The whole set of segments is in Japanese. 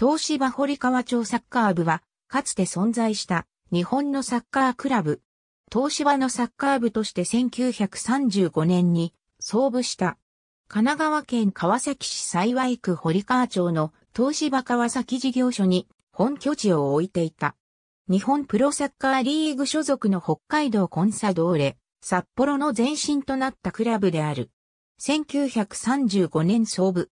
東芝堀川町サッカー部は、かつて存在した日本のサッカークラブ。東芝のサッカー部として1935年に創部した。神奈川県川崎市幸区堀川町の東芝川崎事業所に本拠地を置いていた。日本プロサッカーリーグ所属の北海道コンサドーレ、札幌の前身となったクラブである。1935年創部、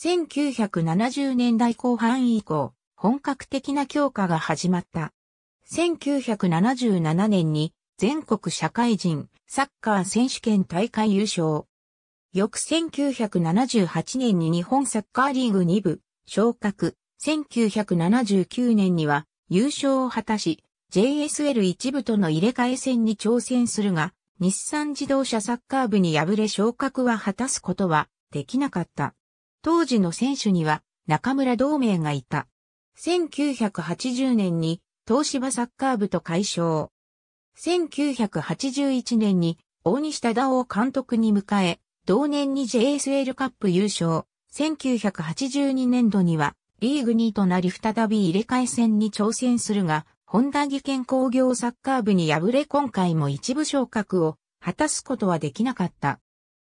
1970年代後半以降、本格的な強化が始まった。1977年に全国社会人サッカー選手権大会優勝。翌1978年に日本サッカーリーグ2部昇格。1979年には優勝を果たし、JSL1 部との入れ替え戦に挑戦するが、日産自動車サッカー部に敗れ昇格は果たすことはできなかった。当時の選手には中村同盟がいた。1980年に東芝サッカー部と解消。1981年に大西忠夫監督に迎え、同年に JSL カップ優勝。1982年度にはリーグ2となり再び入れ替え戦に挑戦するが、本田技研工業サッカー部に敗れ今回も一部昇格を果たすことはできなかった。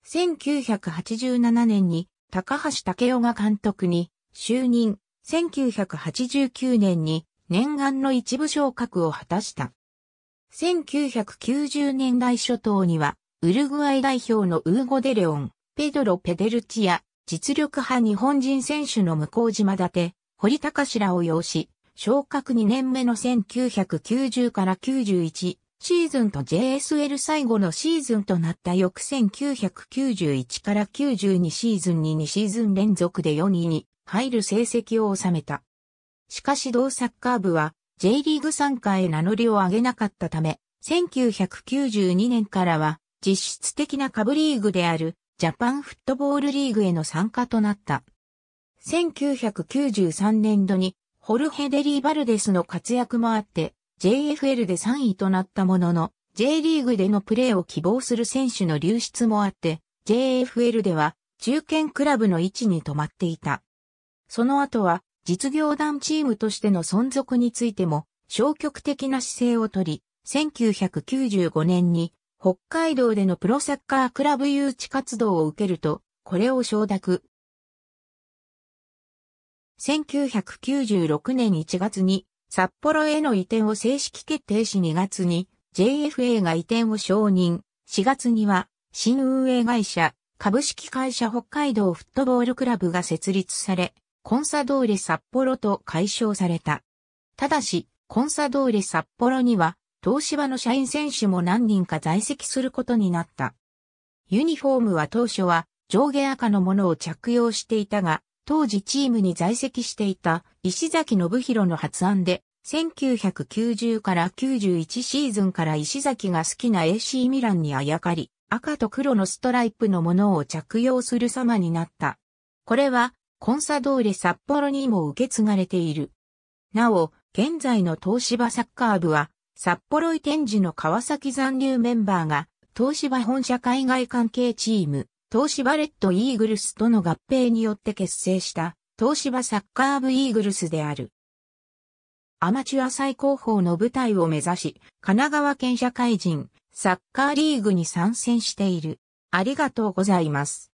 1987年に高橋武雄が監督に就任、1989年に念願の一部昇格を果たした。1990年代初頭には、ウルグアイ代表のウーゴ・デレオン、ペドロ・ペデルチや、実力派日本人選手の向島立て、堀高らを擁し、昇格2年目の1990から91、シーズンと JSL 最後のシーズンとなった翌1991から92シーズンに2シーズン連続で4位に入る成績を収めた。しかし同サッカー部は J リーグ参加へ名乗りを上げなかったため、1992年からは実質的な下部リーグであるジャパンフットボールリーグへの参加となった。1993年度にホルヘデリー・バルデスの活躍もあって、JFL で3位となったものの、J リーグでのプレーを希望する選手の流出もあって、JFL では中堅クラブの位置に止まっていた。その後は実業団チームとしての存続についても消極的な姿勢をとり、1995年に北海道でのプロサッカークラブ誘致活動を受けると、これを承諾。1996年1月に札幌への移転を正式決定し2月に JFA が移転を承認、4月には新運営会社、株式会社北海道フットボールクラブが設立され、コンサドーレ札幌と解消された。ただし、コンサドーレ札幌には、東芝の社員選手も何人か在籍することになった。ユニフォームは当初は上下赤のものを着用していたが、当時チームに在籍していた石崎信弘の発案で1990から91シーズンから石崎が好きな AC ミランにあやかり、赤と黒のストライプのものを着用する様になった。これは、コンサドーレ札幌にも受け継がれている。なお、現在の東芝サッカー部は、札幌移転時の川崎残留メンバーが、東芝本社海外関係チーム、東芝レッドイーグルスとの合併によって結成した、東芝サッカー部イーグルスである。アマチュア最高峰の舞台を目指し、神奈川県社会人サッカーリーグに参戦している。ありがとうございます。